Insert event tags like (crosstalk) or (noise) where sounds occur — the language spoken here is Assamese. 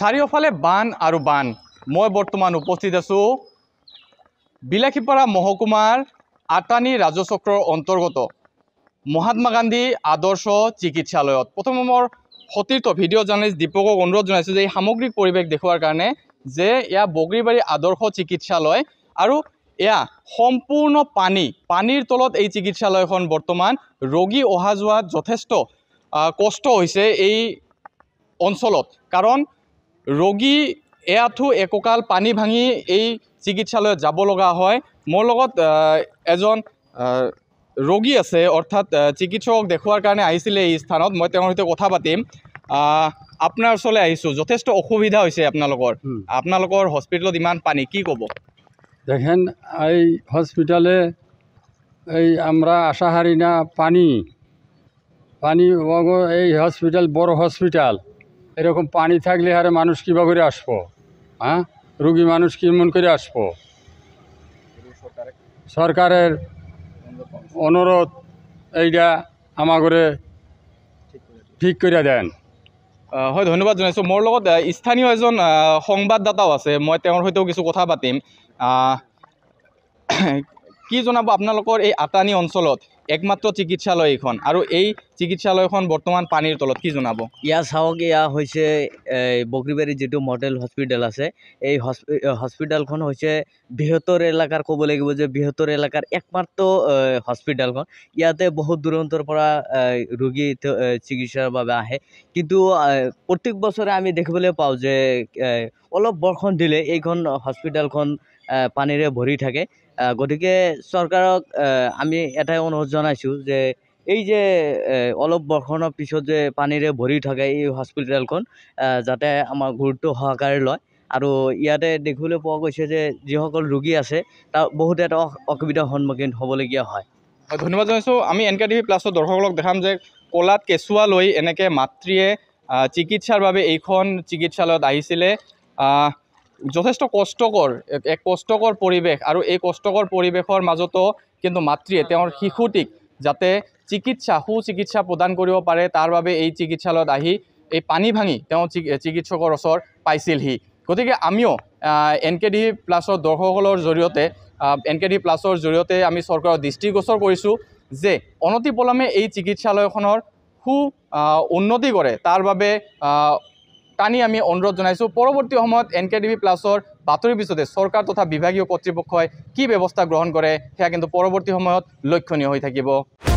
চাৰিওফালে বান আৰু বান মই বৰ্তমান উপস্থিত আছোঁ বিলাসীপাৰা মহকুমাৰ আটানী ৰাজচক্ৰৰ অন্তৰ্গত মহাত্মা গান্ধী আদৰ্শ চিকিৎসালয়ত প্ৰথমে মই সতীৰ্থ ভিডিঅ' জাৰ্ণেলিষ্ট দীপকক অনুৰোধ জনাইছোঁ যে এই সামগ্ৰিক পৰিৱেশ দেখুওৱাৰ কাৰণে যে এয়া বগৰীবাৰী আদৰ্শ চিকিৎসালয় আৰু এয়া সম্পূৰ্ণ পানী পানীৰ তলত এই চিকিৎসালয়খন বৰ্তমান ৰোগী অহা যোৱাত যথেষ্ট কষ্ট হৈছে এই অঞ্চলত কাৰণ ৰোগী এয়াথু এককাল পানী ভাঙি এই চিকিৎসালয়ত যাব লগা হয় মোৰ লগত এজন ৰোগী আছে অৰ্থাৎ চিকিৎসক দেখুৱাৰ কাৰণে আহিছিলে এই স্থানত মই তেওঁৰ সৈতে কথা পাতিম আপোনাৰ ওচৰলৈ আহিছোঁ যথেষ্ট অসুবিধা হৈছে আপোনালোকৰ আপোনালোকৰ হস্পিটেলত ইমান পানী কি ক'ব দেখেন এই হসপিটালে এই আমরা আশাহারি না পানি পানি এই হসপিটাল বড় হসপিটাল এরকম পানি থাকলে হারে মানুষ কীভাবে করে আসবো হ্যাঁ রুগী মানুষ কেমন করে আসবো সরকারের অনুরোধ এইটা আমাগরে ঠিক করে দেন হয় ধন্যবাদ জনাইছোঁ মোৰ লগত স্থানীয় এজন সংবাদদাতাও আছে মই তেওঁৰ সৈতেও কিছু কথা পাতিম (clears throat) কি জনাব আপোনালোকৰ এই আটানী অঞ্চলত একমাত্ৰ চিকিৎসালয় এইখন আৰু এই চিকিৎসালয়খন এখন বর্তমান পানির তলত কি জনাব ইয়া চাওক ইয়া হৈছে বকরিবাৰী যিটো মডেল হস্পিটেল আছে এই হস্পিটেলখন হৈছে বৃহত্তৰ এলেকাৰ ক'ব লাগিব যে বৃহত্তৰ এলেকাৰ একমাত্ৰ হস্পিটেলখন ইয়াতে বহুত দূৰন্তৰ পৰা ৰোগী চিকিৎসাৰ বাবে আহে কিন্তু প্ৰত্যেক বছৰে আমি দেখিবলৈ পাওঁ যে অলপ বৰষুণ দিলে এইখন হস্পিটেলখন পানীৰে ভৰি থাকে গতিকে চৰকাৰক আমি এটাই অনুৰোধ জনাইছোঁ যে এই যে অলপ বৰ্ষণৰ পিছত যে পানীৰে ভৰি থাকে এই হস্পিটেলখন যাতে আমাৰ গুৰুত্ব সহকাৰে লয় আৰু ইয়াতে দেখিবলৈ পোৱা গৈছে যে যিসকল ৰোগী আছে তাৰ বহুতে এটা অসুবিধাৰ সন্মুখীন হ'বলগীয়া হয় ধন্যবাদ জনাইছোঁ আমি এন কে টি ভি প্লাছত দৰ্শকক দেখাম যে কলাত কেঁচুৱা লৈ এনেকৈ মাতৃয়ে চিকিৎসাৰ বাবে এইখন চিকিৎসালয়ত আহিছিলে যথেষ্ট কষ্টকৰ এক কষ্টকৰ পৰিৱেশ আৰু এই কষ্টকৰ পৰিৱেশৰ মাজতো কিন্তু মাতৃয়ে তেওঁৰ শিশুটিক যাতে চিকিৎসা সু চিকিৎসা প্ৰদান কৰিব পাৰে তাৰ বাবে এই চিকিৎসালয়ত আহি এই পানী ভাঙি তেওঁ চিকিৎসকৰ ওচৰ পাইছিলহি গতিকে আমিও এন কে ডি প্লাছৰ দৰ্শকসকলৰ জৰিয়তে এন কে ডি প্লাছৰ জৰিয়তে আমি চৰকাৰৰ দৃষ্টিগোচৰ কৰিছোঁ যে অনতিপলমে এই চিকিৎসালয়খনৰ সু উন্নতি কৰে তাৰ বাবে টানি আমি অনুৰোধ জনাইছোঁ পৰৱৰ্তী সময়ত এন কে ডি বি প্লাছৰ বাতৰি পিছতে চৰকাৰ তথা বিভাগীয় কৰ্তৃপক্ষই কি ব্যৱস্থা গ্ৰহণ কৰে সেয়া কিন্তু পৰৱৰ্তী সময়ত লক্ষণীয় হৈ থাকিব